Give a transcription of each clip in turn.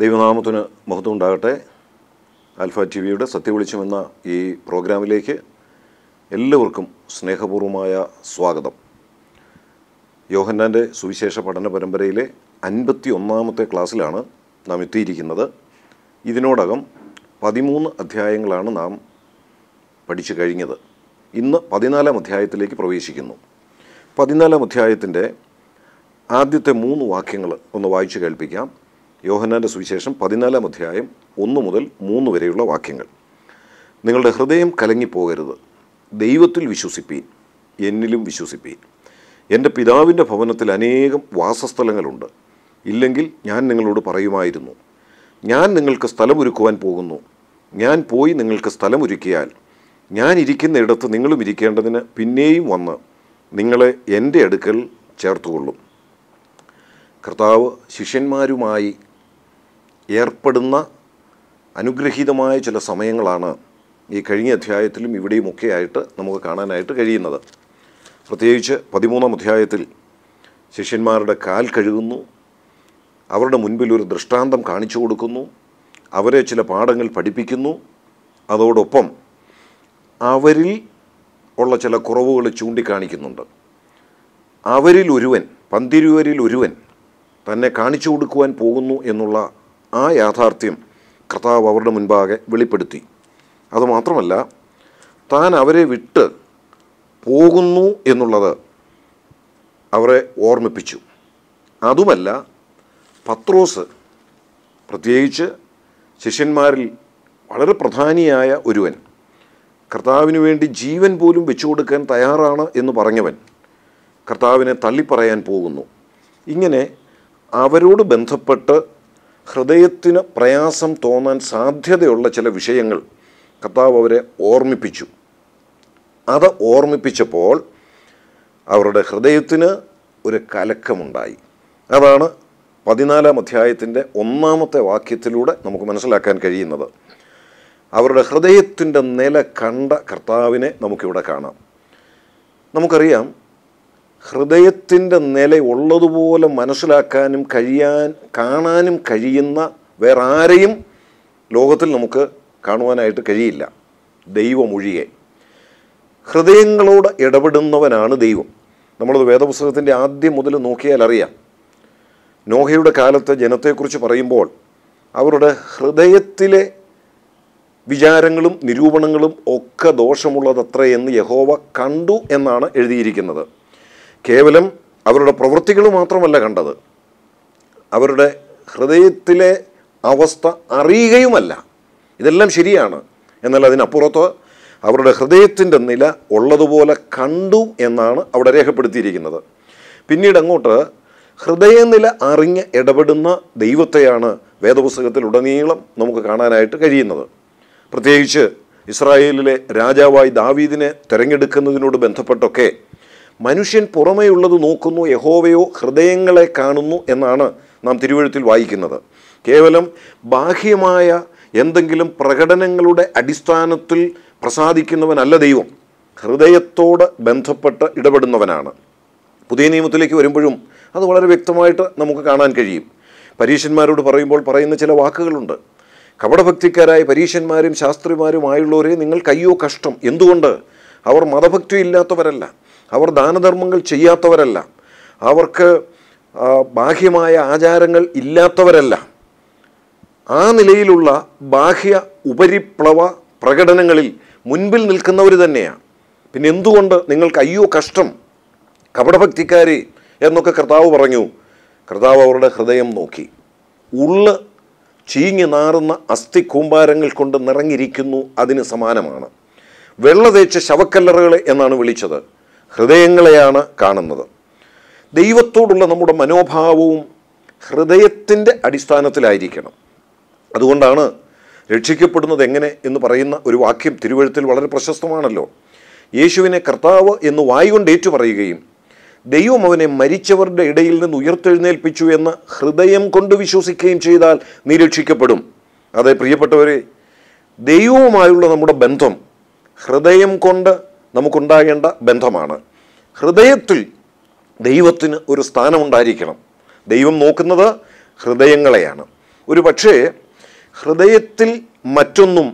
ദൈവനാമത്തിന് മഹത്വം ഉണ്ടാകട്ടെ ആൽഫ ടി വിയുടെ സത്യവിളിച്ചം എന്ന ഈ പ്രോഗ്രാമിലേക്ക് എല്ലാവർക്കും സ്നേഹപൂർവമായ സ്വാഗതം യോഹന്നാൻ്റെ സുവിശേഷ പഠന പരമ്പരയിലെ അൻപത്തി ഒന്നാമത്തെ ക്ലാസ്സിലാണ് നാം എത്തിയിരിക്കുന്നത് ഇതിനോടകം പതിമൂന്ന് അധ്യായങ്ങളാണ് നാം പഠിച്ചു കഴിഞ്ഞത് ഇന്ന് പതിനാലാം അധ്യായത്തിലേക്ക് പ്രവേശിക്കുന്നു പതിനാലാം അധ്യായത്തിൻ്റെ ആദ്യത്തെ മൂന്ന് വാക്യങ്ങൾ ഒന്ന് വായിച്ചു കേൾപ്പിക്കാം യോഹന്നാൻ്റെ സുവിശേഷം പതിനാലാം അധ്യായം ഒന്ന് മുതൽ മൂന്ന് വരെയുള്ള വാക്യങ്ങൾ നിങ്ങളുടെ ഹൃദയം കലങ്ങിപ്പോകരുത് ദൈവത്തിൽ വിശ്വസിപ്പീൻ എന്നിലും വിശ്വസിപ്പീൻ എൻ്റെ പിതാവിൻ്റെ ഭവനത്തിൽ അനേകം വാസസ്ഥലങ്ങളുണ്ട് ഇല്ലെങ്കിൽ ഞാൻ നിങ്ങളോട് പറയുമായിരുന്നു ഞാൻ നിങ്ങൾക്ക് സ്ഥലമൊരുക്കുവാൻ പോകുന്നു ഞാൻ പോയി നിങ്ങൾക്ക് സ്ഥലമൊരുക്കിയാൽ ഞാൻ ഇടത്ത് നിങ്ങളും ഇരിക്കേണ്ടതിന് പിന്നെയും വന്ന് നിങ്ങളെ എൻ്റെ അടുക്കൽ ചേർത്തുകൊള്ളും കർത്താവ് ശിഷ്യന്മാരുമായി ഏർപ്പെടുന്ന അനുഗ്രഹീതമായ ചില സമയങ്ങളാണ് ഈ കഴിഞ്ഞ അധ്യായത്തിലും ആയിട്ട് നമുക്ക് കാണാനായിട്ട് കഴിയുന്നത് പ്രത്യേകിച്ച് പതിമൂന്നാം അധ്യായത്തിൽ ശിഷ്യന്മാരുടെ കാൽ കഴുകുന്നു അവരുടെ മുൻപിൽ ഒരു ദൃഷ്ടാന്തം കാണിച്ചു കൊടുക്കുന്നു അവരെ ചില പാഠങ്ങൾ പഠിപ്പിക്കുന്നു അതോടൊപ്പം അവരിൽ ഉള്ള ചില കുറവുകൾ ചൂണ്ടിക്കാണിക്കുന്നുണ്ട് അവരിൽ ഒരുവൻ പന്തിരുവരിൽ ഒരുവൻ തന്നെ കാണിച്ചു കൊടുക്കുവാൻ പോകുന്നു എന്നുള്ള ആ യാഥാർത്ഥ്യം കർത്താവ് അവരുടെ മുൻപാകെ വെളിപ്പെടുത്തി അതുമാത്രമല്ല താൻ അവരെ വിട്ട് പോകുന്നു എന്നുള്ളത് അവരെ ഓർമ്മിപ്പിച്ചു അതുമല്ല പത്രോസ് പ്രത്യേകിച്ച് ശിഷ്യന്മാരിൽ വളരെ പ്രധാനിയായ ഒരുവൻ കർത്താവിന് വേണ്ടി ജീവൻ പോലും വെച്ചു കൊടുക്കാൻ തയ്യാറാണ് എന്ന് പറഞ്ഞവൻ കർത്താവിനെ തള്ളിപ്പറയാൻ പോകുന്നു ഇങ്ങനെ അവരോട് ബന്ധപ്പെട്ട് ഹൃദയത്തിന് പ്രയാസം തോന്നാൻ സാധ്യതയുള്ള ചില വിഷയങ്ങൾ കർത്താവ് അവരെ ഓർമ്മിപ്പിച്ചു അത് ഓർമ്മിപ്പിച്ചപ്പോൾ അവരുടെ ഹൃദയത്തിന് ഒരു കലക്കമുണ്ടായി അതാണ് പതിനാലാം അധ്യായത്തിൻ്റെ ഒന്നാമത്തെ വാക്യത്തിലൂടെ നമുക്ക് മനസ്സിലാക്കാൻ കഴിയുന്നത് അവരുടെ ഹൃദയത്തിൻ്റെ നില കണ്ട കർത്താവിനെ നമുക്കിവിടെ കാണാം നമുക്കറിയാം ഹൃദയത്തിൻ്റെ നില ഉള്ളതുപോലെ മനസ്സിലാക്കാനും കഴിയാൻ കാണാനും കഴിയുന്ന വേറെ ആരെയും ലോകത്തിൽ നമുക്ക് കാണുവാനായിട്ട് കഴിയില്ല ദൈവമൊഴിയെ ഹൃദയങ്ങളോട് ഇടപെടുന്നവനാണ് ദൈവം നമ്മളത് വേദപുസ്തകത്തിൻ്റെ ആദ്യം മുതൽ നോക്കിയാൽ അറിയാം നോഹയുടെ കാലത്തെ ജനത്തെക്കുറിച്ച് പറയുമ്പോൾ അവരുടെ ഹൃദയത്തിലെ വിചാരങ്ങളും നിരൂപണങ്ങളും ഒക്കെ ദോഷമുള്ളതത്രയെന്ന് യഹോവ കണ്ടു എന്നാണ് എഴുതിയിരിക്കുന്നത് കേവലം അവരുടെ പ്രവൃത്തികൾ മാത്രമല്ല കണ്ടത് അവരുടെ ഹൃദയത്തിലെ അവസ്ഥ അറിയുകയുമല്ല ഇതെല്ലാം ശരിയാണ് എന്നാൽ അതിനപ്പുറത്ത് അവരുടെ ഹൃദയത്തിൻ്റെ നില ഉള്ളതുപോലെ കണ്ടു എന്നാണ് അവിടെ രേഖപ്പെടുത്തിയിരിക്കുന്നത് പിന്നീട് അങ്ങോട്ട് ഹൃദയനില അറിഞ്ഞ് ഇടപെടുന്ന ദൈവത്തെയാണ് വേദപുസ്തകത്തിൽ ഉടനീളം നമുക്ക് കാണാനായിട്ട് കഴിയുന്നത് പ്രത്യേകിച്ച് ഇസ്രായേലിലെ രാജാവായി ദാവീദിനെ തിരഞ്ഞെടുക്കുന്നതിനോട് ബന്ധപ്പെട്ടൊക്കെ മനുഷ്യൻ പുറമേയുള്ളത് നോക്കുന്നു യഹോവയോ ഹൃദയങ്ങളെ കാണുന്നു എന്നാണ് നാം തിരുവഴുത്തിൽ വായിക്കുന്നത് കേവലം ബാഹ്യമായ എന്തെങ്കിലും പ്രകടനങ്ങളുടെ അടിസ്ഥാനത്തിൽ പ്രസാദിക്കുന്നവനല്ല ദൈവം ഹൃദയത്തോട് ബന്ധപ്പെട്ട് ഇടപെടുന്നവനാണ് പുതിയ നിയമത്തിലേക്ക് വരുമ്പോഴും അത് വളരെ വ്യക്തമായിട്ട് നമുക്ക് കാണാൻ കഴിയും പരീക്ഷന്മാരോട് പറയുമ്പോൾ പറയുന്ന ചില വാക്കുകളുണ്ട് കപടഭക്തിക്കാരായ പരീക്ഷന്മാരും ശാസ്ത്രിമാരുമായുള്ളവരെ നിങ്ങൾ കയ്യോ കഷ്ടം എന്തുകൊണ്ട് അവർ മതഭക്തി ഇല്ലാത്തവരല്ല അവർ ദാനധർമ്മങ്ങൾ ചെയ്യാത്തവരല്ല അവർക്ക് ബാഹ്യമായ ആചാരങ്ങൾ ഇല്ലാത്തവരല്ല ആ നിലയിലുള്ള ബാഹ്യ ഉപരിപ്ലവ പ്രകടനങ്ങളിൽ മുൻപിൽ നിൽക്കുന്നവർ തന്നെയാണ് പിന്നെ എന്തുകൊണ്ട് നിങ്ങൾക്ക് അയ്യോ കഷ്ടം കപടഭക്തിക്കാരി എന്നൊക്കെ കർത്താവ് പറഞ്ഞു കർത്താവ് അവരുടെ ഹൃദയം നോക്കി ഉള്ള് ചീഞ്ഞു നാറുന്ന അസ്ഥി കൂമ്പാരങ്ങൾ കൊണ്ട് നിറഞ്ഞിരിക്കുന്നു അതിന് സമാനമാണ് വെള്ള തേച്ച് ശവക്കല്ലറകളെ എന്നാണ് വിളിച്ചത് ഹൃദയങ്ങളെയാണ് കാണുന്നത് ദൈവത്തോടുള്ള നമ്മുടെ മനോഭാവവും ഹൃദയത്തിൻ്റെ അടിസ്ഥാനത്തിലായിരിക്കണം അതുകൊണ്ടാണ് രക്ഷിക്കപ്പെടുന്നത് എങ്ങനെ എന്ന് പറയുന്ന ഒരു വാക്യം തിരുവഴുത്തിൽ വളരെ പ്രശസ്തമാണല്ലോ യേശുവിനെ കർത്താവ് എന്ന് വായുകൊണ്ട് ഏറ്റുപറയുകയും ദൈവം അവനെ മരിച്ചവരുടെ ഇടയിൽ നിന്ന് ഉയർത്തെഴുന്നേൽപ്പിച്ചു എന്ന് ഹൃദയം കൊണ്ട് വിശ്വസിക്കുകയും ചെയ്താൽ നീ രക്ഷിക്കപ്പെടും അതെ പ്രിയപ്പെട്ടവരെ ദൈവവുമായുള്ള നമ്മുടെ ബന്ധം ഹൃദയം കൊണ്ട് നമുക്കുണ്ടാകേണ്ട ബന്ധമാണ് ഹൃദയത്തിൽ ദൈവത്തിന് ഒരു സ്ഥാനമുണ്ടായിരിക്കണം ദൈവം നോക്കുന്നത് ഹൃദയങ്ങളെയാണ് ഒരു പക്ഷേ ഹൃദയത്തിൽ മറ്റൊന്നും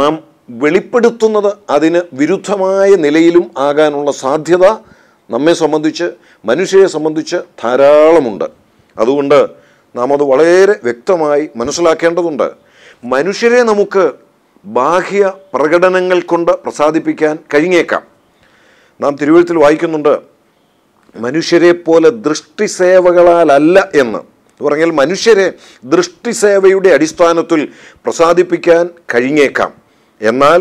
നാം വെളിപ്പെടുത്തുന്നത് അതിന് വിരുദ്ധമായ നിലയിലും ആകാനുള്ള സാധ്യത നമ്മെ സംബന്ധിച്ച് മനുഷ്യരെ സംബന്ധിച്ച് ധാരാളമുണ്ട് അതുകൊണ്ട് നാം അത് വളരെ വ്യക്തമായി മനസ്സിലാക്കേണ്ടതുണ്ട് മനുഷ്യരെ നമുക്ക് ബാഹ്യ പ്രകടനങ്ങൾ കൊണ്ട് പ്രസാദിപ്പിക്കാൻ കഴിഞ്ഞേക്കാം നാം തിരുവഴുത്തിൽ വായിക്കുന്നുണ്ട് മനുഷ്യരെ പോലെ ദൃഷ്ടിസേവകളാലല്ല എന്ന് പറഞ്ഞാൽ മനുഷ്യരെ ദൃഷ്ടിസേവയുടെ അടിസ്ഥാനത്തിൽ പ്രസാദിപ്പിക്കാൻ കഴിഞ്ഞേക്കാം എന്നാൽ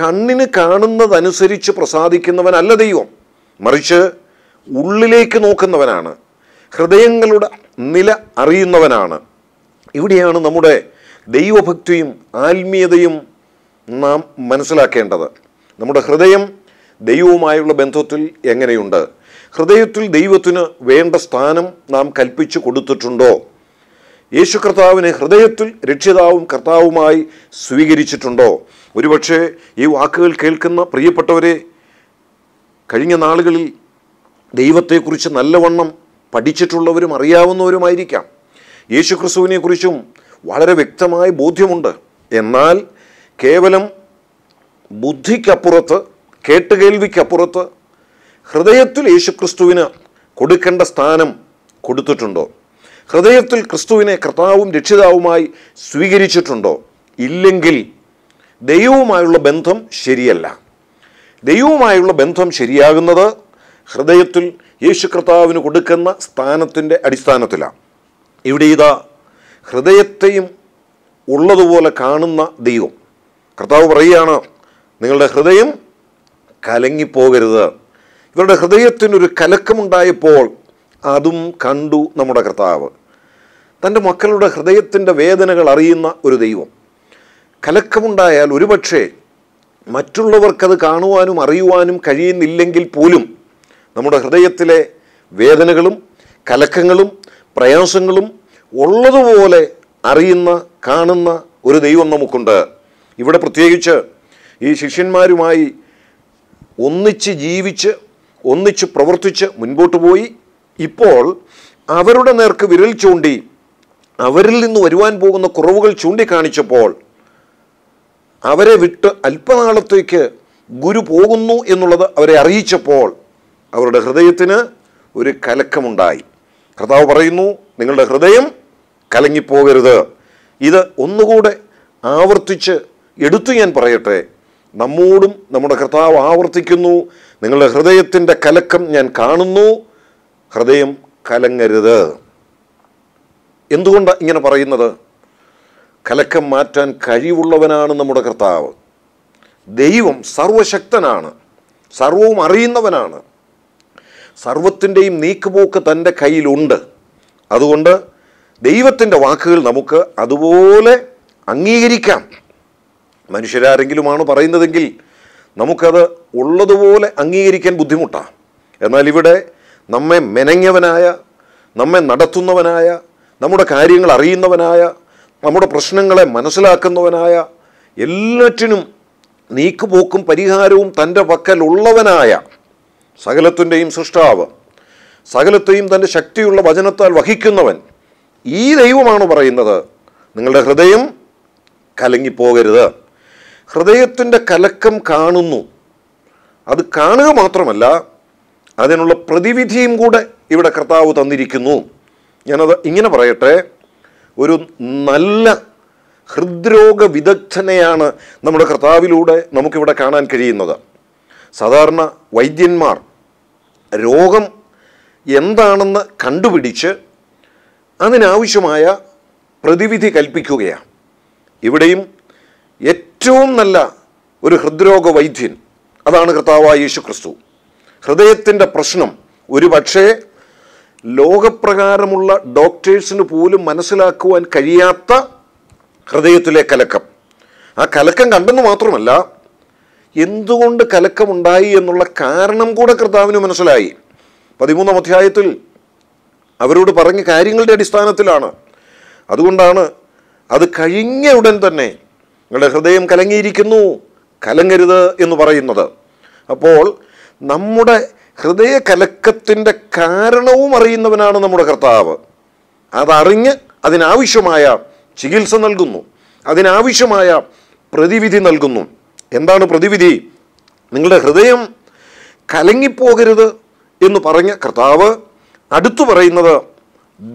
കണ്ണിന് കാണുന്നതനുസരിച്ച് പ്രസാദിക്കുന്നവനല്ല ദൈവം മറിച്ച് ഉള്ളിലേക്ക് നോക്കുന്നവനാണ് ഹൃദയങ്ങളുടെ നില അറിയുന്നവനാണ് ഇവിടെയാണ് നമ്മുടെ ദൈവഭക്തിയും ആത്മീയതയും നാം മനസ്സിലാക്കേണ്ടത് നമ്മുടെ ഹൃദയം ദൈവവുമായുള്ള ബന്ധത്തിൽ എങ്ങനെയുണ്ട് ഹൃദയത്തിൽ ദൈവത്തിന് വേണ്ട സ്ഥാനം നാം കൽപ്പിച്ചു കൊടുത്തിട്ടുണ്ടോ യേശു കർത്താവിനെ ഹൃദയത്തിൽ രക്ഷിതാവും കർത്താവുമായി സ്വീകരിച്ചിട്ടുണ്ടോ ഒരുപക്ഷെ ഈ വാക്കുകൾ കേൾക്കുന്ന പ്രിയപ്പെട്ടവരെ കഴിഞ്ഞ നാളുകളിൽ ദൈവത്തെക്കുറിച്ച് നല്ലവണ്ണം പഠിച്ചിട്ടുള്ളവരും അറിയാവുന്നവരുമായിരിക്കാം യേശു ക്രിസ്തുവിനെക്കുറിച്ചും വളരെ വ്യക്തമായ ബോധ്യമുണ്ട് എന്നാൽ കേവലം ബുദ്ധിക്കപ്പുറത്ത് കേട്ടുകേൾവിക്കപ്പുറത്ത് ഹൃദയത്തിൽ യേശുക്രിസ്തുവിന് കൊടുക്കേണ്ട സ്ഥാനം കൊടുത്തിട്ടുണ്ടോ ഹൃദയത്തിൽ ക്രിസ്തുവിനെ കർത്താവും രക്ഷിതാവുമായി സ്വീകരിച്ചിട്ടുണ്ടോ ഇല്ലെങ്കിൽ ദൈവവുമായുള്ള ബന്ധം ശരിയല്ല ദൈവവുമായുള്ള ബന്ധം ശരിയാകുന്നത് ഹൃദയത്തിൽ യേശു കർത്താവിന് കൊടുക്കുന്ന സ്ഥാനത്തിൻ്റെ അടിസ്ഥാനത്തിലാണ് ഇവിടെ ഇതാ ഹൃദയത്തെയും ഉള്ളതുപോലെ കാണുന്ന ദൈവം കർത്താവ് പറയുകയാണ് നിങ്ങളുടെ ഹൃദയം കലങ്ങിപ്പോകരുത് ഇവരുടെ ഹൃദയത്തിനൊരു കലക്കമുണ്ടായപ്പോൾ അതും കണ്ടു നമ്മുടെ കർത്താവ് തൻ്റെ മക്കളുടെ ഹൃദയത്തിൻ്റെ വേദനകൾ അറിയുന്ന ഒരു ദൈവം കലക്കമുണ്ടായാൽ ഒരുപക്ഷെ മറ്റുള്ളവർക്കത് കാണുവാനും അറിയുവാനും കഴിയുന്നില്ലെങ്കിൽ പോലും നമ്മുടെ ഹൃദയത്തിലെ വേദനകളും കലക്കങ്ങളും പ്രയാസങ്ങളും ഉള്ളതുപോലെ അറിയുന്ന കാണുന്ന ഒരു ദൈവം നമുക്കുണ്ട് ഇവിടെ പ്രത്യേകിച്ച് ഈ ശിഷ്യന്മാരുമായി ഒന്നിച്ച് ജീവിച്ച് ഒന്നിച്ച് പ്രവർത്തിച്ച് മുൻപോട്ട് പോയി ഇപ്പോൾ അവരുടെ നേർക്ക് വിരൽ ചൂണ്ടി അവരിൽ നിന്ന് വരുവാൻ പോകുന്ന കുറവുകൾ ചൂണ്ടിക്കാണിച്ചപ്പോൾ അവരെ വിട്ട് അല്പനാളത്തേക്ക് ഗുരു പോകുന്നു എന്നുള്ളത് അവരെ അറിയിച്ചപ്പോൾ അവരുടെ ഹൃദയത്തിന് ഒരു കലക്കമുണ്ടായി കർത്താവ് പറയുന്നു നിങ്ങളുടെ ഹൃദയം കലങ്ങിപ്പോകരുത് ഇത് ഒന്നുകൂടെ ആവർത്തിച്ച് എടുത്തു ഞാൻ പറയട്ടെ നമ്മോടും നമ്മുടെ കർത്താവ് ആവർത്തിക്കുന്നു നിങ്ങളുടെ ഹൃദയത്തിൻ്റെ കലക്കം ഞാൻ കാണുന്നു ഹൃദയം കലങ്ങരുത് എന്തുകൊണ്ടാണ് ഇങ്ങനെ പറയുന്നത് കലക്കം മാറ്റാൻ കഴിവുള്ളവനാണ് നമ്മുടെ കർത്താവ് ദൈവം സർവശക്തനാണ് സർവവും അറിയുന്നവനാണ് സർവത്തിൻ്റെയും നീക്കുപോക്ക് തൻ്റെ കയ്യിലുണ്ട് അതുകൊണ്ട് ദൈവത്തിൻ്റെ വാക്കുകൾ നമുക്ക് അതുപോലെ അംഗീകരിക്കാം മനുഷ്യരാരെങ്കിലുമാണ് പറയുന്നതെങ്കിൽ നമുക്കത് ഉള്ളതുപോലെ അംഗീകരിക്കാൻ ബുദ്ധിമുട്ടാണ് എന്നാൽ ഇവിടെ നമ്മെ മെനഞ്ഞവനായ നമ്മെ നടത്തുന്നവനായ നമ്മുടെ കാര്യങ്ങൾ അറിയുന്നവനായ നമ്മുടെ പ്രശ്നങ്ങളെ മനസ്സിലാക്കുന്നവനായ എല്ലാറ്റിനും നീക്കുപോക്കും പരിഹാരവും തൻ്റെ പക്കലുള്ളവനായ സകലത്തിൻ്റെയും സൃഷ്ടാവ് സകലത്തെയും തൻ്റെ ശക്തിയുള്ള വചനത്താൽ വഹിക്കുന്നവൻ ഈ ദൈവമാണ് പറയുന്നത് നിങ്ങളുടെ ഹൃദയം കലങ്ങിപ്പോകരുത് ഹൃദയത്തിൻ്റെ കലക്കം കാണുന്നു അത് കാണുക മാത്രമല്ല അതിനുള്ള പ്രതിവിധിയും കൂടെ ഇവിടെ കർത്താവ് തന്നിരിക്കുന്നു ഞാനത് ഇങ്ങനെ പറയട്ടെ ഒരു നല്ല ഹൃദ്രോഗ വിദഗ്ധനെയാണ് നമ്മുടെ കർത്താവിലൂടെ നമുക്കിവിടെ കാണാൻ കഴിയുന്നത് സാധാരണ വൈദ്യന്മാർ രോഗം എന്താണെന്ന് കണ്ടുപിടിച്ച് അതിനാവശ്യമായ പ്രതിവിധി കൽപ്പിക്കുകയാണ് ഇവിടെയും ഏറ്റവും നല്ല ഒരു ഹൃദ്രോഗ വൈദ്യൻ അതാണ് കർത്താവായ യേശു ക്രിസ്തു ഹൃദയത്തിൻ്റെ പ്രശ്നം ഒരു പക്ഷേ ലോകപ്രകാരമുള്ള ഡോക്ടേഴ്സിന് പോലും മനസ്സിലാക്കുവാൻ കഴിയാത്ത ഹൃദയത്തിലെ കലക്കം ആ കലക്കം കണ്ടെന്ന് മാത്രമല്ല എന്തുകൊണ്ട് കലക്കമുണ്ടായി എന്നുള്ള കാരണം കൂടെ കർത്താവിന് മനസ്സിലായി പതിമൂന്നാം അധ്യായത്തിൽ അവരോട് പറഞ്ഞ കാര്യങ്ങളുടെ അടിസ്ഥാനത്തിലാണ് അതുകൊണ്ടാണ് അത് കഴിഞ്ഞ ഉടൻ തന്നെ നിങ്ങളുടെ ഹൃദയം കലങ്ങിയിരിക്കുന്നു കലങ്ങരുത് എന്ന് പറയുന്നത് അപ്പോൾ നമ്മുടെ ഹൃദയ കലക്കത്തിൻ്റെ കാരണവും അറിയുന്നവനാണ് നമ്മുടെ കർത്താവ് അതറിഞ്ഞ് അതിനാവശ്യമായ ചികിത്സ നൽകുന്നു അതിനാവശ്യമായ പ്രതിവിധി നൽകുന്നു എന്താണ് പ്രതിവിധി നിങ്ങളുടെ ഹൃദയം കലങ്ങിപ്പോകരുത് എന്ന് പറഞ്ഞ കർത്താവ് അടുത്തു പറയുന്നത്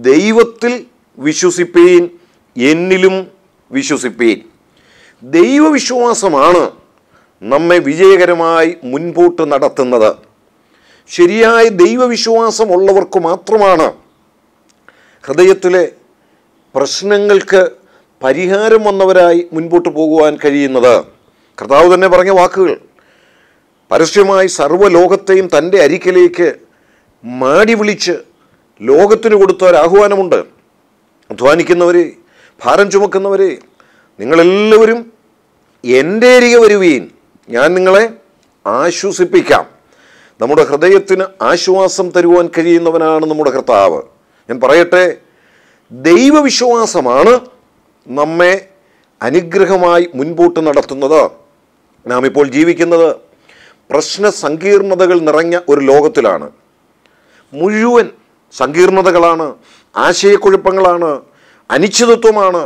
ദൈവത്തിൽ വിശ്വസിപ്പീൻ എന്നിലും വിശ്വസിപ്പീൻ ദൈവവിശ്വാസമാണ് നമ്മെ വിജയകരമായി മുൻപോട്ട് നടത്തുന്നത് ശരിയായ ദൈവവിശ്വാസമുള്ളവർക്ക് മാത്രമാണ് ഹൃദയത്തിലെ പ്രശ്നങ്ങൾക്ക് പരിഹാരം വന്നവരായി മുൻപോട്ട് പോകുവാൻ കഴിയുന്നത് കർത്താവ് തന്നെ പറഞ്ഞ വാക്കുകൾ പരസ്യമായി സർവ്വലോകത്തെയും തൻ്റെ അരിക്കലേക്ക് മാടി വിളിച്ച് ലോകത്തിന് കൊടുത്ത ഒരാഹ്വാനമുണ്ട് അധ്വാനിക്കുന്നവരെ ഭാരം ചുമക്കുന്നവരെ നിങ്ങളെല്ലാവരും എൻ്റെ അരികെ വരുവീൻ ഞാൻ നിങ്ങളെ ആശ്വസിപ്പിക്കാം നമ്മുടെ ഹൃദയത്തിന് ആശ്വാസം തരുവാൻ കഴിയുന്നവനാണ് നമ്മുടെ കർത്താവ് ഞാൻ പറയട്ടെ ദൈവവിശ്വാസമാണ് നമ്മെ അനുഗ്രഹമായി മുൻപോട്ട് നടത്തുന്നത് നാം ഇപ്പോൾ ജീവിക്കുന്നത് പ്രശ്ന സങ്കീർണതകൾ നിറഞ്ഞ ഒരു ലോകത്തിലാണ് മുഴുവൻ സങ്കീർണതകളാണ് ആശയക്കുഴപ്പങ്ങളാണ് അനിശ്ചിതത്വമാണ്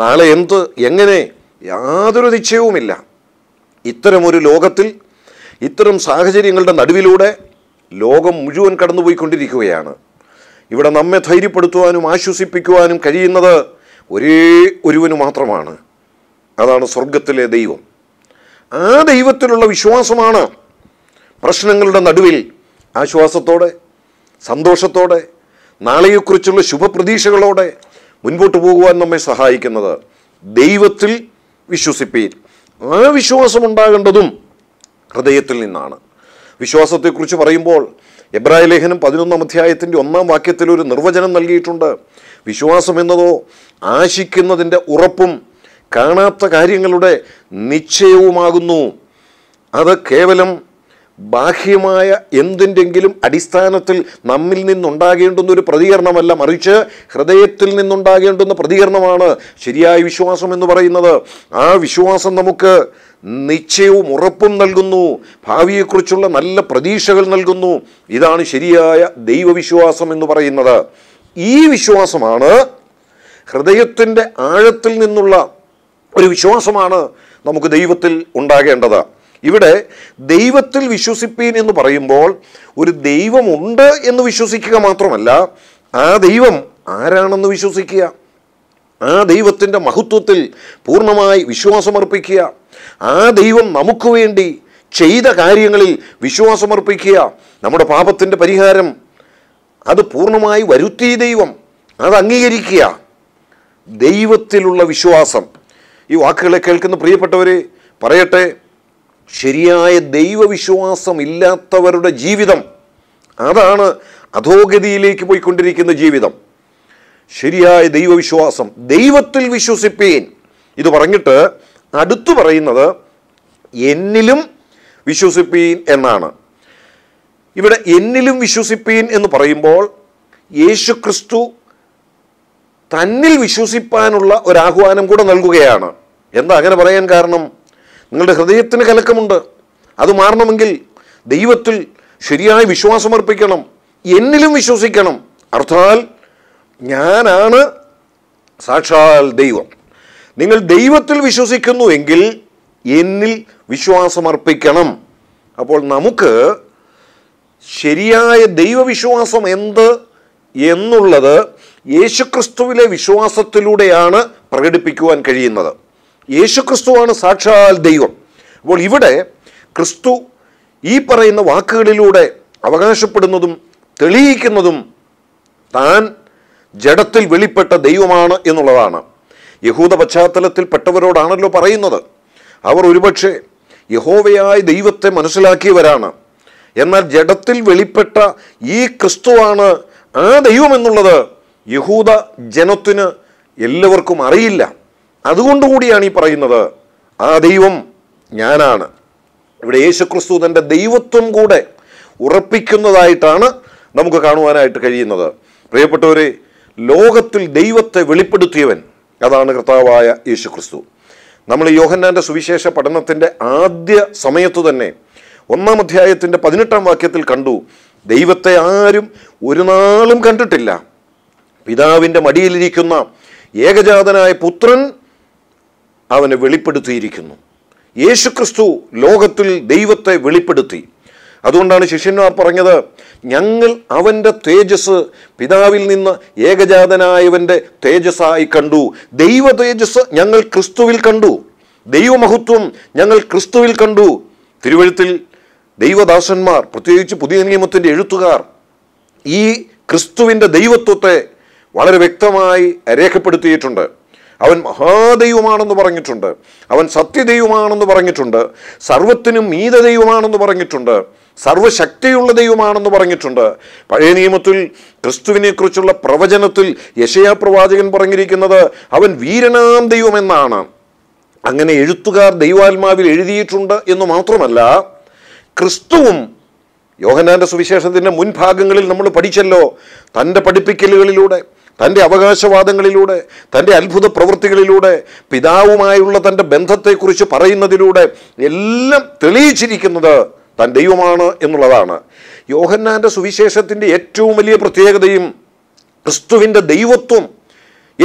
നാളെ എന്ത് എങ്ങനെ യാതൊരു നിശ്ചയവുമില്ല ഇത്തരമൊരു ലോകത്തിൽ ഇത്തരം സാഹചര്യങ്ങളുടെ നടുവിലൂടെ ലോകം മുഴുവൻ കടന്നുപോയിക്കൊണ്ടിരിക്കുകയാണ് ഇവിടെ നമ്മെ ധൈര്യപ്പെടുത്തുവാനും ആശ്വസിപ്പിക്കുവാനും കഴിയുന്നത് ഒരേ ഒരുവന് മാത്രമാണ് അതാണ് സ്വർഗത്തിലെ ദൈവം ആ ദൈവത്തിലുള്ള വിശ്വാസമാണ് പ്രശ്നങ്ങളുടെ നടുവിൽ ആശ്വാസത്തോടെ സന്തോഷത്തോടെ നാളെയെക്കുറിച്ചുള്ള ശുഭപ്രതീക്ഷകളോടെ മുൻപോട്ട് പോകുവാൻ നമ്മെ സഹായിക്കുന്നത് ദൈവത്തിൽ വിശ്വസിപ്പീൻ ആ വിശ്വാസം ഉണ്ടാകേണ്ടതും ഹൃദയത്തിൽ നിന്നാണ് വിശ്വാസത്തെക്കുറിച്ച് പറയുമ്പോൾ എബ്രായ ലേഖനം പതിനൊന്നാം അധ്യായത്തിൻ്റെ ഒന്നാം വാക്യത്തിൽ ഒരു നിർവചനം നൽകിയിട്ടുണ്ട് വിശ്വാസം എന്നതോ ആശിക്കുന്നതിൻ്റെ ഉറപ്പും കാണാത്ത കാര്യങ്ങളുടെ നിശ്ചയവുമാകുന്നു അത് കേവലം ബാഹ്യമായ എന്തിൻ്റെങ്കിലും അടിസ്ഥാനത്തിൽ നമ്മിൽ നിന്നുണ്ടാകേണ്ടുന്ന ഒരു പ്രതികരണമല്ല മറിച്ച് ഹൃദയത്തിൽ നിന്നുണ്ടാകേണ്ടുന്ന പ്രതികരണമാണ് ശരിയായ വിശ്വാസം എന്ന് പറയുന്നത് ആ വിശ്വാസം നമുക്ക് നിശ്ചയവും ഉറപ്പും നൽകുന്നു ഭാവിയെക്കുറിച്ചുള്ള നല്ല പ്രതീക്ഷകൾ നൽകുന്നു ഇതാണ് ശരിയായ ദൈവവിശ്വാസം എന്ന് പറയുന്നത് ഈ വിശ്വാസമാണ് ഹൃദയത്തിൻ്റെ ആഴത്തിൽ നിന്നുള്ള ഒരു വിശ്വാസമാണ് നമുക്ക് ദൈവത്തിൽ ഉണ്ടാകേണ്ടത് ഇവിടെ ദൈവത്തിൽ വിശ്വസിപ്പീൻ എന്ന് പറയുമ്പോൾ ഒരു ദൈവമുണ്ട് എന്ന് വിശ്വസിക്കുക മാത്രമല്ല ആ ദൈവം ആരാണെന്ന് വിശ്വസിക്കുക ആ ദൈവത്തിൻ്റെ മഹത്വത്തിൽ പൂർണ്ണമായി വിശ്വാസമർപ്പിക്കുക ആ ദൈവം നമുക്ക് വേണ്ടി ചെയ്ത കാര്യങ്ങളിൽ വിശ്വാസമർപ്പിക്കുക നമ്മുടെ പാപത്തിൻ്റെ പരിഹാരം അത് പൂർണ്ണമായി വരുത്തി ദൈവം അത് അംഗീകരിക്കുക ദൈവത്തിലുള്ള വിശ്വാസം ഈ വാക്കുകളെ കേൾക്കുന്ന പ്രിയപ്പെട്ടവർ പറയട്ടെ ശരിയായ ഇല്ലാത്തവരുടെ ജീവിതം അതാണ് അധോഗതിയിലേക്ക് പോയിക്കൊണ്ടിരിക്കുന്ന ജീവിതം ശരിയായ ദൈവവിശ്വാസം ദൈവത്തിൽ വിശ്വസിപ്പീൻ ഇത് പറഞ്ഞിട്ട് അടുത്തു പറയുന്നത് എന്നിലും വിശ്വസിപ്പീൻ എന്നാണ് ഇവിടെ എന്നിലും വിശ്വസിപ്പീൻ എന്ന് പറയുമ്പോൾ യേശു ക്രിസ്തു തന്നിൽ വിശ്വസിപ്പാനുള്ള ഒരാഹ്വാനം കൂടെ നൽകുകയാണ് എന്താ അങ്ങനെ പറയാൻ കാരണം നിങ്ങളുടെ ഹൃദയത്തിന് കലക്കമുണ്ട് അത് മാറണമെങ്കിൽ ദൈവത്തിൽ ശരിയായ വിശ്വാസമർപ്പിക്കണം എന്നിലും വിശ്വസിക്കണം അർത്ഥാൽ ഞാനാണ് സാക്ഷാൽ ദൈവം നിങ്ങൾ ദൈവത്തിൽ വിശ്വസിക്കുന്നു എങ്കിൽ എന്നിൽ വിശ്വാസമർപ്പിക്കണം അപ്പോൾ നമുക്ക് ശരിയായ ദൈവവിശ്വാസം എന്ത് എന്നുള്ളത് യേശുക്രിസ്തുവിലെ വിശ്വാസത്തിലൂടെയാണ് പ്രകടിപ്പിക്കുവാൻ കഴിയുന്നത് യേശു ക്രിസ്തുവാണ് സാക്ഷാൽ ദൈവം അപ്പോൾ ഇവിടെ ക്രിസ്തു ഈ പറയുന്ന വാക്കുകളിലൂടെ അവകാശപ്പെടുന്നതും തെളിയിക്കുന്നതും താൻ ജഡത്തിൽ വെളിപ്പെട്ട ദൈവമാണ് എന്നുള്ളതാണ് യഹൂദ പശ്ചാത്തലത്തിൽ പെട്ടവരോടാണല്ലോ പറയുന്നത് അവർ ഒരുപക്ഷെ യഹോവയായ ദൈവത്തെ മനസ്സിലാക്കിയവരാണ് എന്നാൽ ജഡത്തിൽ വെളിപ്പെട്ട ഈ ക്രിസ്തുവാണ് ആ ദൈവമെന്നുള്ളത് യഹൂദ ജനത്തിന് എല്ലാവർക്കും അറിയില്ല അതുകൊണ്ടുകൂടിയാണ് ഈ പറയുന്നത് ആ ദൈവം ഞാനാണ് ഇവിടെ യേശുക്രിസ്തു തൻ്റെ ദൈവത്വം കൂടെ ഉറപ്പിക്കുന്നതായിട്ടാണ് നമുക്ക് കാണുവാനായിട്ട് കഴിയുന്നത് പ്രിയപ്പെട്ടവരെ ലോകത്തിൽ ദൈവത്തെ വെളിപ്പെടുത്തിയവൻ അതാണ് കർത്താവായ യേശുക്രിസ്തു നമ്മൾ യോഹന്നാൻ്റെ സുവിശേഷ പഠനത്തിൻ്റെ ആദ്യ സമയത്തു തന്നെ ഒന്നാം അധ്യായത്തിൻ്റെ പതിനെട്ടാം വാക്യത്തിൽ കണ്ടു ദൈവത്തെ ആരും ഒരു നാളും കണ്ടിട്ടില്ല പിതാവിൻ്റെ മടിയിലിരിക്കുന്ന ഏകജാതനായ പുത്രൻ അവനെ വെളിപ്പെടുത്തിയിരിക്കുന്നു യേശുക്രിസ്തു ലോകത്തിൽ ദൈവത്തെ വെളിപ്പെടുത്തി അതുകൊണ്ടാണ് ശിഷ്യന്മാർ പറഞ്ഞത് ഞങ്ങൾ അവൻ്റെ തേജസ് പിതാവിൽ നിന്ന് ഏകജാതനായവൻ്റെ തേജസ്സായി കണ്ടു ദൈവ തേജസ് ഞങ്ങൾ ക്രിസ്തുവിൽ കണ്ടു ദൈവമഹത്വം ഞങ്ങൾ ക്രിസ്തുവിൽ കണ്ടു തിരുവഴുത്തിൽ ദൈവദാസന്മാർ പ്രത്യേകിച്ച് പുതിയ നിയമത്തിൻ്റെ എഴുത്തുകാർ ഈ ക്രിസ്തുവിൻ്റെ ദൈവത്വത്തെ വളരെ വ്യക്തമായി രേഖപ്പെടുത്തിയിട്ടുണ്ട് അവൻ മഹാദൈവമാണെന്ന് പറഞ്ഞിട്ടുണ്ട് അവൻ സത്യദൈവമാണെന്ന് പറഞ്ഞിട്ടുണ്ട് സർവത്തിനും മീത ദൈവമാണെന്ന് പറഞ്ഞിട്ടുണ്ട് സർവശക്തിയുള്ള ദൈവമാണെന്ന് പറഞ്ഞിട്ടുണ്ട് പഴയ നിയമത്തിൽ ക്രിസ്തുവിനെക്കുറിച്ചുള്ള പ്രവചനത്തിൽ യശയാപ്രവാചകൻ പ്രവാചകൻ പറഞ്ഞിരിക്കുന്നത് അവൻ വീരനാം ദൈവമെന്നാണ് അങ്ങനെ എഴുത്തുകാർ ദൈവാത്മാവിൽ എഴുതിയിട്ടുണ്ട് എന്ന് മാത്രമല്ല ക്രിസ്തുവും യോഹനാന്റെ സുവിശേഷത്തിൻ്റെ മുൻഭാഗങ്ങളിൽ നമ്മൾ പഠിച്ചല്ലോ തൻ്റെ പഠിപ്പിക്കലുകളിലൂടെ തൻ്റെ അവകാശവാദങ്ങളിലൂടെ തൻ്റെ അത്ഭുത പ്രവൃത്തികളിലൂടെ പിതാവുമായുള്ള തൻ്റെ ബന്ധത്തെക്കുറിച്ച് പറയുന്നതിലൂടെ എല്ലാം തെളിയിച്ചിരിക്കുന്നത് തൻ ദൈവമാണ് എന്നുള്ളതാണ് യോഹന്നാൻ്റെ സുവിശേഷത്തിൻ്റെ ഏറ്റവും വലിയ പ്രത്യേകതയും ക്രിസ്തുവിൻ്റെ ദൈവത്വം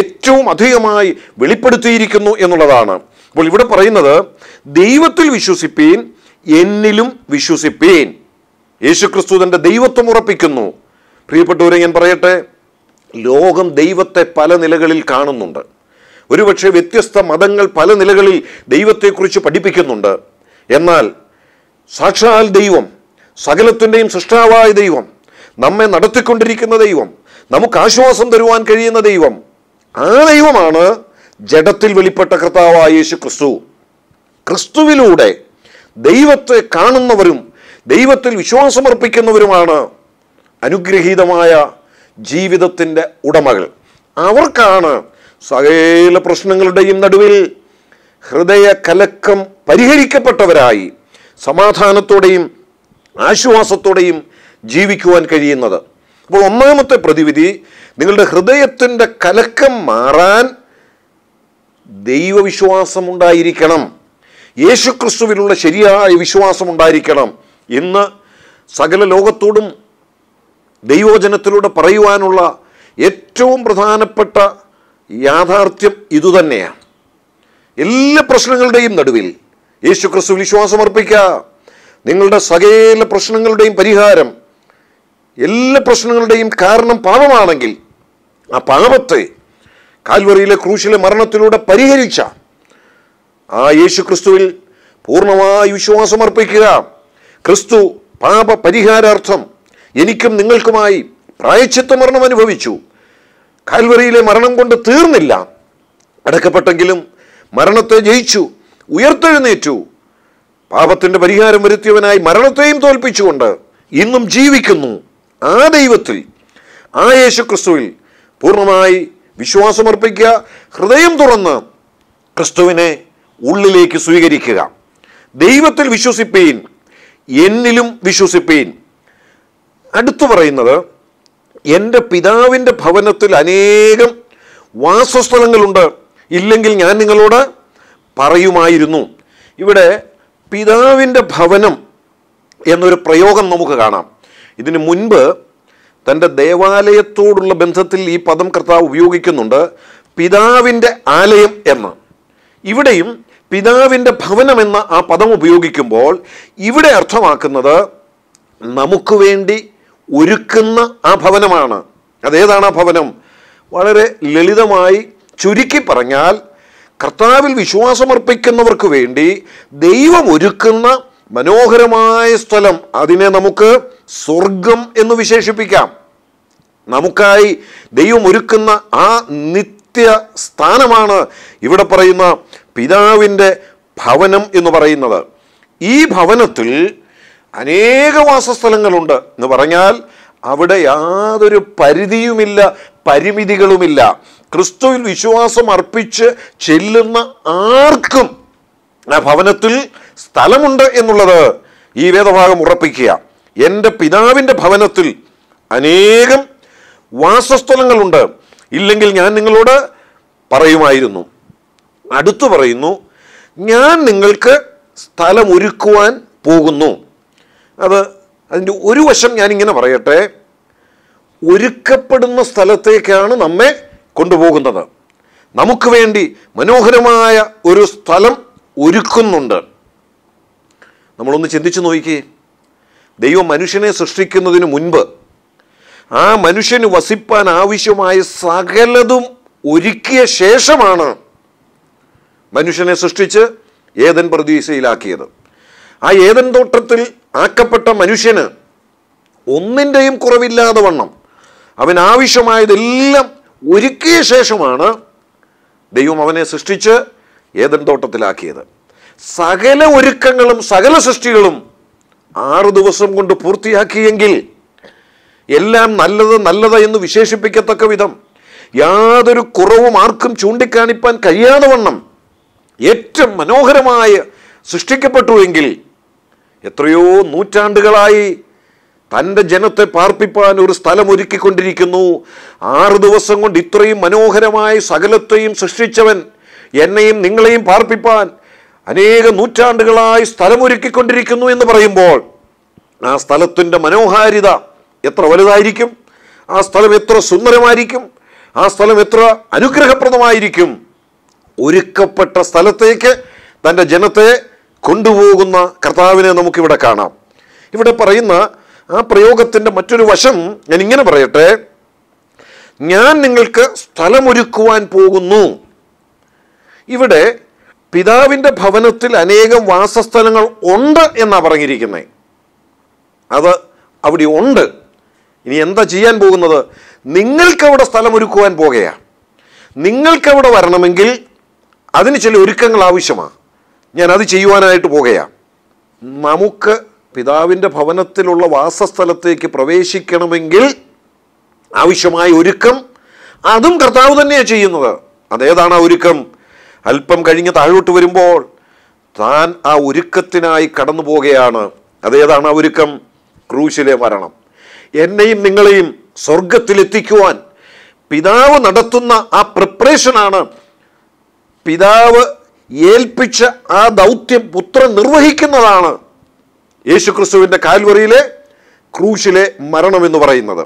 ഏറ്റവും അധികമായി വെളിപ്പെടുത്തിയിരിക്കുന്നു എന്നുള്ളതാണ് അപ്പോൾ ഇവിടെ പറയുന്നത് ദൈവത്തിൽ വിശ്വസിപ്പീൻ എന്നിലും വിശ്വസിപ്പീൻ യേശുക്രിസ്തു തൻ്റെ ദൈവത്വം ഉറപ്പിക്കുന്നു പ്രിയപ്പെട്ടവരെ ഞാൻ പറയട്ടെ ലോകം ദൈവത്തെ പല നിലകളിൽ കാണുന്നുണ്ട് ഒരുപക്ഷെ വ്യത്യസ്ത മതങ്ങൾ പല നിലകളിൽ ദൈവത്തെക്കുറിച്ച് പഠിപ്പിക്കുന്നുണ്ട് എന്നാൽ സാക്ഷാൽ ദൈവം സകലത്തിൻ്റെയും സൃഷ്ടാവായ ദൈവം നമ്മെ നടത്തിക്കൊണ്ടിരിക്കുന്ന ദൈവം നമുക്ക് ആശ്വാസം തരുവാൻ കഴിയുന്ന ദൈവം ആ ദൈവമാണ് ജഡത്തിൽ വെളിപ്പെട്ട കർത്താവായ യേശു ക്രിസ്തു ക്രിസ്തുവിലൂടെ ദൈവത്തെ കാണുന്നവരും ദൈവത്തിൽ വിശ്വാസമർപ്പിക്കുന്നവരുമാണ് അനുഗ്രഹീതമായ ജീവിതത്തിൻ്റെ ഉടമകൾ അവർക്കാണ് സകല പ്രശ്നങ്ങളുടെയും നടുവിൽ ഹൃദയ കലക്കം പരിഹരിക്കപ്പെട്ടവരായി സമാധാനത്തോടെയും ആശ്വാസത്തോടെയും ജീവിക്കുവാൻ കഴിയുന്നത് അപ്പോൾ ഒന്നാമത്തെ പ്രതിവിധി നിങ്ങളുടെ ഹൃദയത്തിൻ്റെ കലക്കം മാറാൻ ദൈവവിശ്വാസമുണ്ടായിരിക്കണം യേശുക്രിസ്തുവിലുള്ള ശരിയായ വിശ്വാസമുണ്ടായിരിക്കണം ഇന്ന് സകല ലോകത്തോടും ദൈവവചനത്തിലൂടെ പറയുവാനുള്ള ഏറ്റവും പ്രധാനപ്പെട്ട യാഥാർത്ഥ്യം ഇതുതന്നെയാണ് എല്ലാ പ്രശ്നങ്ങളുടെയും നടുവിൽ യേശു ക്രിസ്തു വിശ്വാസമർപ്പിക്കുക നിങ്ങളുടെ സകല പ്രശ്നങ്ങളുടെയും പരിഹാരം എല്ലാ പ്രശ്നങ്ങളുടെയും കാരണം പാപമാണെങ്കിൽ ആ പാപത്തെ കാൽവറിയിലെ ക്രൂശിലെ മരണത്തിലൂടെ പരിഹരിച്ച ആ യേശു ക്രിസ്തുവിൽ പൂർണ്ണമായി വിശ്വാസമർപ്പിക്കുക ക്രിസ്തു പാപ പരിഹാരാർത്ഥം എനിക്കും നിങ്ങൾക്കുമായി പ്രായച്ചിത്വ മരണം അനുഭവിച്ചു കാൽവറിയിലെ മരണം കൊണ്ട് തീർന്നില്ല അടക്കപ്പെട്ടെങ്കിലും മരണത്തെ ജയിച്ചു ഉയർത്തെഴുന്നേറ്റു പാപത്തിൻ്റെ പരിഹാരം വരുത്തിയവനായി മരണത്തെയും തോൽപ്പിച്ചുകൊണ്ട് ഇന്നും ജീവിക്കുന്നു ആ ദൈവത്തിൽ ആ യേശുക്രിസ്തുവിൽ പൂർണ്ണമായി വിശ്വാസമർപ്പിക്കുക ഹൃദയം തുറന്ന് ക്രിസ്തുവിനെ ഉള്ളിലേക്ക് സ്വീകരിക്കുക ദൈവത്തിൽ വിശ്വസിപ്പീൻ എന്നിലും വിശ്വസിപ്പീൻ അടുത്തു പറയുന്നത് എൻ്റെ പിതാവിൻ്റെ ഭവനത്തിൽ അനേകം വാസസ്ഥലങ്ങളുണ്ട് ഇല്ലെങ്കിൽ ഞാൻ നിങ്ങളോട് പറയുമായിരുന്നു ഇവിടെ പിതാവിൻ്റെ ഭവനം എന്നൊരു പ്രയോഗം നമുക്ക് കാണാം ഇതിനു മുൻപ് തൻ്റെ ദേവാലയത്തോടുള്ള ബന്ധത്തിൽ ഈ പദം കർത്താവ് ഉപയോഗിക്കുന്നുണ്ട് പിതാവിൻ്റെ ആലയം എന്ന് ഇവിടെയും പിതാവിൻ്റെ ഭവനം എന്ന ആ പദം ഉപയോഗിക്കുമ്പോൾ ഇവിടെ അർത്ഥമാക്കുന്നത് നമുക്ക് വേണ്ടി ഒരുക്കുന്ന ആ ഭവനമാണ് അതേതാണ് ആ ഭവനം വളരെ ലളിതമായി ചുരുക്കി പറഞ്ഞാൽ കർത്താവിൽ വിശ്വാസമർപ്പിക്കുന്നവർക്ക് വേണ്ടി ദൈവം ഒരുക്കുന്ന മനോഹരമായ സ്ഥലം അതിനെ നമുക്ക് സ്വർഗം എന്ന് വിശേഷിപ്പിക്കാം നമുക്കായി ദൈവം ഒരുക്കുന്ന ആ നിത്യ സ്ഥാനമാണ് ഇവിടെ പറയുന്ന പിതാവിൻ്റെ ഭവനം എന്ന് പറയുന്നത് ഈ ഭവനത്തിൽ അനേക വാസസ്ഥലങ്ങളുണ്ട് എന്ന് പറഞ്ഞാൽ അവിടെ യാതൊരു പരിധിയുമില്ല പരിമിതികളുമില്ല ക്രിസ്തുവിൽ വിശ്വാസം അർപ്പിച്ച് ചെല്ലുന്ന ആർക്കും ആ ഭവനത്തിൽ സ്ഥലമുണ്ട് എന്നുള്ളത് ഈ വേദഭാഗം ഉറപ്പിക്കുക എൻ്റെ പിതാവിൻ്റെ ഭവനത്തിൽ അനേകം വാസസ്ഥലങ്ങളുണ്ട് ഇല്ലെങ്കിൽ ഞാൻ നിങ്ങളോട് പറയുമായിരുന്നു അടുത്തു പറയുന്നു ഞാൻ നിങ്ങൾക്ക് സ്ഥലമൊരുക്കുവാൻ പോകുന്നു അത് അതിൻ്റെ ഒരു വശം ഞാനിങ്ങനെ പറയട്ടെ ഒരുക്കപ്പെടുന്ന സ്ഥലത്തേക്കാണ് നമ്മെ കൊണ്ടുപോകുന്നത് നമുക്ക് വേണ്ടി മനോഹരമായ ഒരു സ്ഥലം ഒരുക്കുന്നുണ്ട് നമ്മളൊന്ന് ചിന്തിച്ചു നോക്കി ദൈവം മനുഷ്യനെ സൃഷ്ടിക്കുന്നതിന് മുൻപ് ആ മനുഷ്യന് വസിപ്പാൻ ആവശ്യമായ സകലതും ഒരുക്കിയ ശേഷമാണ് മനുഷ്യനെ സൃഷ്ടിച്ച് ഏതൻ പ്രതീക്ഷയിലാക്കിയത് ആ ഏതൻ തോട്ടത്തിൽ ആക്കപ്പെട്ട മനുഷ്യന് ഒന്നിൻ്റെയും കുറവില്ലാതെ വണ്ണം അവൻ ആവശ്യമായതെല്ലാം ഒരുക്കിയ ശേഷമാണ് ദൈവം അവനെ സൃഷ്ടിച്ച് ഏതൻ തോട്ടത്തിലാക്കിയത് സകല ഒരുക്കങ്ങളും സകല സൃഷ്ടികളും ആറ് ദിവസം കൊണ്ട് പൂർത്തിയാക്കിയെങ്കിൽ എല്ലാം നല്ലത് നല്ലത് എന്ന് വിശേഷിപ്പിക്കത്തക്ക വിധം യാതൊരു കുറവും ആർക്കും ചൂണ്ടിക്കാണിപ്പാൻ കഴിയാതെ വണ്ണം ഏറ്റവും മനോഹരമായ സൃഷ്ടിക്കപ്പെട്ടുവെങ്കിൽ എത്രയോ നൂറ്റാണ്ടുകളായി തൻ്റെ ജനത്തെ പാർപ്പിപ്പാൻ ഒരു സ്ഥലം ഒരുക്കിക്കൊണ്ടിരിക്കുന്നു ആറു ദിവസം കൊണ്ട് ഇത്രയും മനോഹരമായി സകലത്തെയും സൃഷ്ടിച്ചവൻ എന്നെയും നിങ്ങളെയും പാർപ്പിപ്പാൻ അനേക നൂറ്റാണ്ടുകളായി സ്ഥലമൊരുക്കിക്കൊണ്ടിരിക്കുന്നു എന്ന് പറയുമ്പോൾ ആ സ്ഥലത്തിൻ്റെ മനോഹാരിത എത്ര വലുതായിരിക്കും ആ സ്ഥലം എത്ര സുന്ദരമായിരിക്കും ആ സ്ഥലം എത്ര അനുഗ്രഹപ്രദമായിരിക്കും ഒരുക്കപ്പെട്ട സ്ഥലത്തേക്ക് തൻ്റെ ജനത്തെ കൊണ്ടുപോകുന്ന കർത്താവിനെ നമുക്കിവിടെ കാണാം ഇവിടെ പറയുന്ന ആ പ്രയോഗത്തിൻ്റെ മറ്റൊരു വശം ഞാൻ ഇങ്ങനെ പറയട്ടെ ഞാൻ നിങ്ങൾക്ക് സ്ഥലമൊരുക്കുവാൻ പോകുന്നു ഇവിടെ പിതാവിൻ്റെ ഭവനത്തിൽ അനേകം വാസസ്ഥലങ്ങൾ ഉണ്ട് എന്നാണ് പറഞ്ഞിരിക്കുന്നത് അത് അവിടെ ഉണ്ട് ഇനി എന്താ ചെയ്യാൻ പോകുന്നത് നിങ്ങൾക്കവിടെ സ്ഥലമൊരുക്കുവാൻ പോകുകയാണ് നിങ്ങൾക്കവിടെ വരണമെങ്കിൽ അതിന് ചില ഒരുക്കങ്ങൾ ആവശ്യമാണ് ഞാനത് ചെയ്യുവാനായിട്ട് പോകുകയാണ് നമുക്ക് പിതാവിൻ്റെ ഭവനത്തിലുള്ള വാസസ്ഥലത്തേക്ക് പ്രവേശിക്കണമെങ്കിൽ ആവശ്യമായ ഒരുക്കം അതും കർത്താവ് തന്നെയാണ് ചെയ്യുന്നത് അതേതാണ് ആ ഒരുക്കം അല്പം കഴിഞ്ഞ് താഴോട്ട് വരുമ്പോൾ താൻ ആ ഒരുക്കത്തിനായി കടന്നു പോകുകയാണ് അതേതാണ് ആ ഒരുക്കം ക്രൂശിലെ മരണം എന്നെയും നിങ്ങളെയും സ്വർഗത്തിലെത്തിക്കുവാൻ പിതാവ് നടത്തുന്ന ആ പ്രിപ്പറേഷനാണ് പിതാവ് ഏൽപ്പിച്ച ആ ദൗത്യം പുത്രൻ നിർവഹിക്കുന്നതാണ് യേശുക്രിസ്തുവിൻ്റെ കാൽവറിയിലെ ക്രൂശിലെ മരണമെന്ന് പറയുന്നത്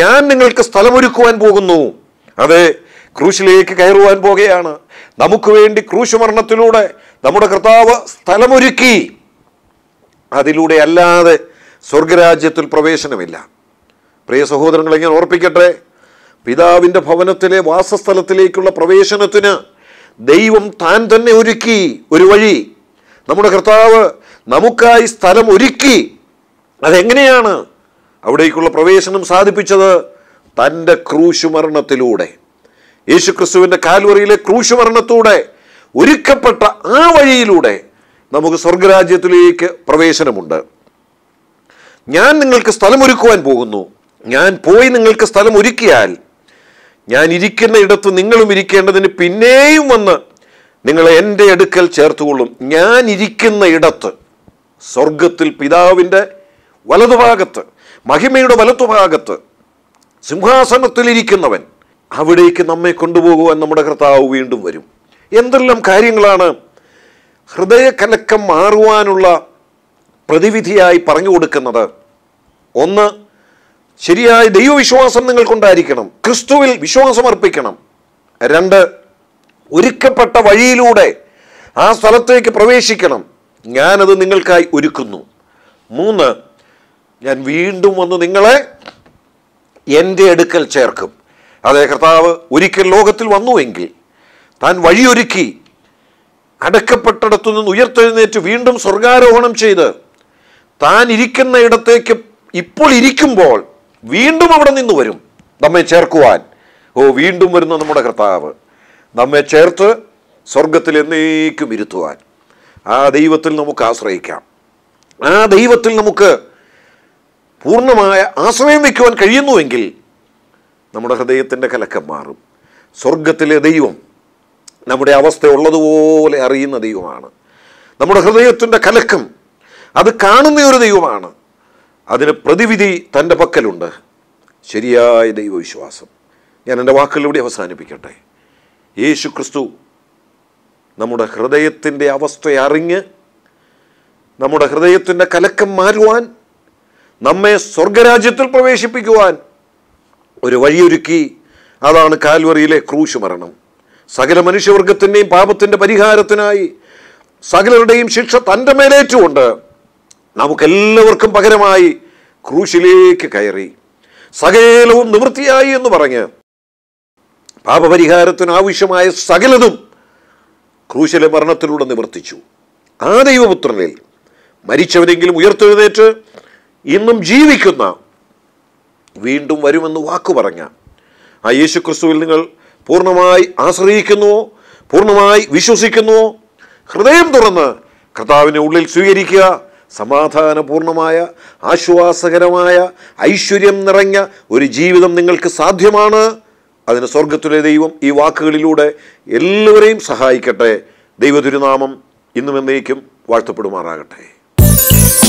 ഞാൻ നിങ്ങൾക്ക് സ്ഥലമൊരുക്കുവാൻ പോകുന്നു അതെ ക്രൂശിലേക്ക് കയറുവാൻ പോകുകയാണ് നമുക്ക് വേണ്ടി ക്രൂശ് മരണത്തിലൂടെ നമ്മുടെ കർത്താവ് സ്ഥലമൊരുക്കി അതിലൂടെ അല്ലാതെ സ്വർഗരാജ്യത്തിൽ പ്രവേശനമില്ല പ്രിയ സഹോദരങ്ങളെ ഞാൻ ഓർപ്പിക്കട്ടെ പിതാവിൻ്റെ ഭവനത്തിലെ വാസസ്ഥലത്തിലേക്കുള്ള പ്രവേശനത്തിന് ദൈവം താൻ തന്നെ ഒരുക്കി ഒരു വഴി നമ്മുടെ കർത്താവ് നമുക്കായി സ്ഥലം ഒരുക്കി അതെങ്ങനെയാണ് അവിടേക്കുള്ള പ്രവേശനം സാധിപ്പിച്ചത് തൻ്റെ ക്രൂശുമരണത്തിലൂടെ യേശു ക്രിസ്തുവിൻ്റെ കാൽവറിയിലെ ക്രൂശുമരണത്തൂടെ ഒരുക്കപ്പെട്ട ആ വഴിയിലൂടെ നമുക്ക് സ്വർഗരാജ്യത്തിലേക്ക് പ്രവേശനമുണ്ട് ഞാൻ നിങ്ങൾക്ക് സ്ഥലമൊരുക്കുവാൻ പോകുന്നു ഞാൻ പോയി നിങ്ങൾക്ക് സ്ഥലം ഒരുക്കിയാൽ ഞാൻ ഇരിക്കുന്ന ഇടത്ത് നിങ്ങളും ഇരിക്കേണ്ടതിന് പിന്നെയും വന്ന് നിങ്ങൾ എൻ്റെ അടുക്കൽ ചേർത്തുകൊള്ളും ഞാൻ ഇരിക്കുന്ന ഇടത്ത് സ്വർഗത്തിൽ പിതാവിൻ്റെ വലതുഭാഗത്ത് മഹിമയുടെ വലത്തുഭാഗത്ത് ഇരിക്കുന്നവൻ അവിടേക്ക് നമ്മെ കൊണ്ടുപോകുവാൻ നമ്മുടെ കർത്താവ് വീണ്ടും വരും എന്തെല്ലാം കാര്യങ്ങളാണ് ഹൃദയകലക്കം മാറുവാനുള്ള പ്രതിവിധിയായി പറഞ്ഞു കൊടുക്കുന്നത് ഒന്ന് ശരിയായ ദൈവവിശ്വാസം നിങ്ങൾക്കുണ്ടായിരിക്കണം ക്രിസ്തുവിൽ വിശ്വാസം അർപ്പിക്കണം രണ്ട് ഒരുക്കപ്പെട്ട വഴിയിലൂടെ ആ സ്ഥലത്തേക്ക് പ്രവേശിക്കണം ഞാനത് നിങ്ങൾക്കായി ഒരുക്കുന്നു മൂന്ന് ഞാൻ വീണ്ടും വന്ന് നിങ്ങളെ എൻ്റെ അടുക്കൽ ചേർക്കും അതേ കർത്താവ് ഒരിക്കൽ ലോകത്തിൽ വന്നുവെങ്കിൽ താൻ വഴിയൊരുക്കി അടക്കപ്പെട്ടിടത്തു നിന്ന് ഉയർത്തെഴുന്നേറ്റ് വീണ്ടും സ്വർഗാരോഹണം ചെയ്ത് താൻ ഇരിക്കുന്ന ഇടത്തേക്ക് ഇപ്പോൾ ഇരിക്കുമ്പോൾ വീണ്ടും അവിടെ നിന്ന് വരും നമ്മെ ചേർക്കുവാൻ ഓ വീണ്ടും വരുന്ന നമ്മുടെ കർത്താവ് നമ്മെ ചേർത്ത് സ്വർഗത്തിൽ എന്നേക്കും ഇരുത്തുവാൻ ആ ദൈവത്തിൽ നമുക്ക് ആശ്രയിക്കാം ആ ദൈവത്തിൽ നമുക്ക് പൂർണ്ണമായ ആശ്രയം വയ്ക്കുവാൻ കഴിയുന്നുവെങ്കിൽ നമ്മുടെ ഹൃദയത്തിൻ്റെ കലക്കം മാറും സ്വർഗത്തിലെ ദൈവം നമ്മുടെ അവസ്ഥ ഉള്ളതുപോലെ അറിയുന്ന ദൈവമാണ് നമ്മുടെ ഹൃദയത്തിൻ്റെ കലക്കം അത് കാണുന്ന ഒരു ദൈവമാണ് അതിന് പ്രതിവിധി തൻ്റെ പക്കലുണ്ട് ശരിയായ ദൈവവിശ്വാസം ഞാൻ എൻ്റെ വാക്കുകളിലൂടെ അവസാനിപ്പിക്കട്ടെ യേശു ക്രിസ്തു നമ്മുടെ ഹൃദയത്തിൻ്റെ അവസ്ഥയെ അറിഞ്ഞ് നമ്മുടെ ഹൃദയത്തിൻ്റെ കലക്കം മാറുവാൻ നമ്മെ സ്വർഗരാജ്യത്തിൽ പ്രവേശിപ്പിക്കുവാൻ ഒരു വഴിയൊരുക്കി അതാണ് കാൽവറിയിലെ ക്രൂശ് മരണം സകല മനുഷ്യവർഗത്തിൻ്റെയും പാപത്തിൻ്റെ പരിഹാരത്തിനായി സകലരുടെയും ശിക്ഷ തൻ്റെ മേലേറ്റുമുണ്ട് നമുക്കെല്ലാവർക്കും പകരമായി ക്രൂശിലേക്ക് കയറി സകലവും നിവൃത്തിയായി എന്ന് പറഞ്ഞ് പാപപരിഹാരത്തിന് ആവശ്യമായ സകലതും ക്രൂശിലെ മരണത്തിലൂടെ നിവർത്തിച്ചു ആ ദൈവപുത്രനിൽ മരിച്ചവരെങ്കിലും ഉയർത്തെഴുന്നേറ്റ് ഇന്നും ജീവിക്കുന്ന വീണ്ടും വരുമെന്ന് വാക്കു പറഞ്ഞ ആ യേശു ക്രിസ്തുവിൽ നിങ്ങൾ പൂർണ്ണമായി ആശ്രയിക്കുന്നുവോ പൂർണ്ണമായി വിശ്വസിക്കുന്നുവോ ഹൃദയം തുറന്ന് കർത്താവിനെ ഉള്ളിൽ സ്വീകരിക്കുക സമാധാനപൂർണമായ ആശ്വാസകരമായ ഐശ്വര്യം നിറഞ്ഞ ഒരു ജീവിതം നിങ്ങൾക്ക് സാധ്യമാണ് അതിന് സ്വർഗത്തിലെ ദൈവം ഈ വാക്കുകളിലൂടെ എല്ലാവരെയും സഹായിക്കട്ടെ ദൈവതിരുനാമം ഇന്നും എന്നേക്കും വാഴ്ത്തപ്പെടുമാറാകട്ടെ